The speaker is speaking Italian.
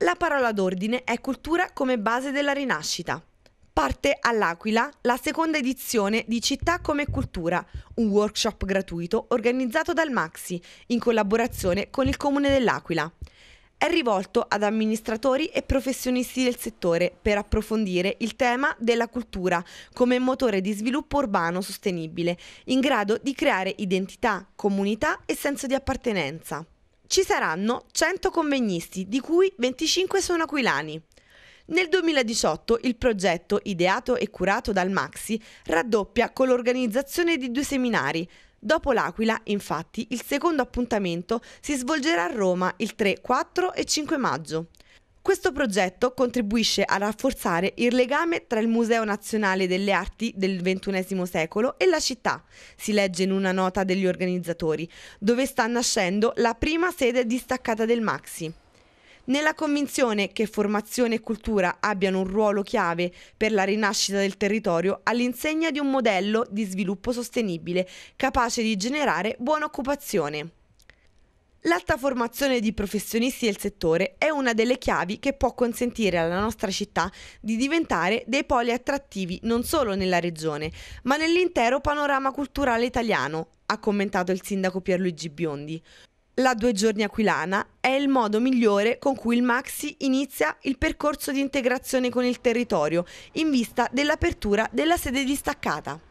La parola d'ordine è cultura come base della rinascita. Parte all'Aquila la seconda edizione di Città come Cultura, un workshop gratuito organizzato dal Maxi in collaborazione con il Comune dell'Aquila. È rivolto ad amministratori e professionisti del settore per approfondire il tema della cultura come motore di sviluppo urbano sostenibile, in grado di creare identità, comunità e senso di appartenenza ci saranno 100 convegnisti, di cui 25 sono aquilani. Nel 2018 il progetto, ideato e curato dal Maxi, raddoppia con l'organizzazione di due seminari. Dopo l'Aquila, infatti, il secondo appuntamento si svolgerà a Roma il 3, 4 e 5 maggio. Questo progetto contribuisce a rafforzare il legame tra il Museo Nazionale delle Arti del XXI secolo e la città, si legge in una nota degli organizzatori, dove sta nascendo la prima sede distaccata del Maxi. Nella convinzione che formazione e cultura abbiano un ruolo chiave per la rinascita del territorio all'insegna di un modello di sviluppo sostenibile capace di generare buona occupazione. L'alta formazione di professionisti del settore è una delle chiavi che può consentire alla nostra città di diventare dei poli attrattivi non solo nella regione, ma nell'intero panorama culturale italiano, ha commentato il sindaco Pierluigi Biondi. La due giorni aquilana è il modo migliore con cui il Maxi inizia il percorso di integrazione con il territorio in vista dell'apertura della sede distaccata.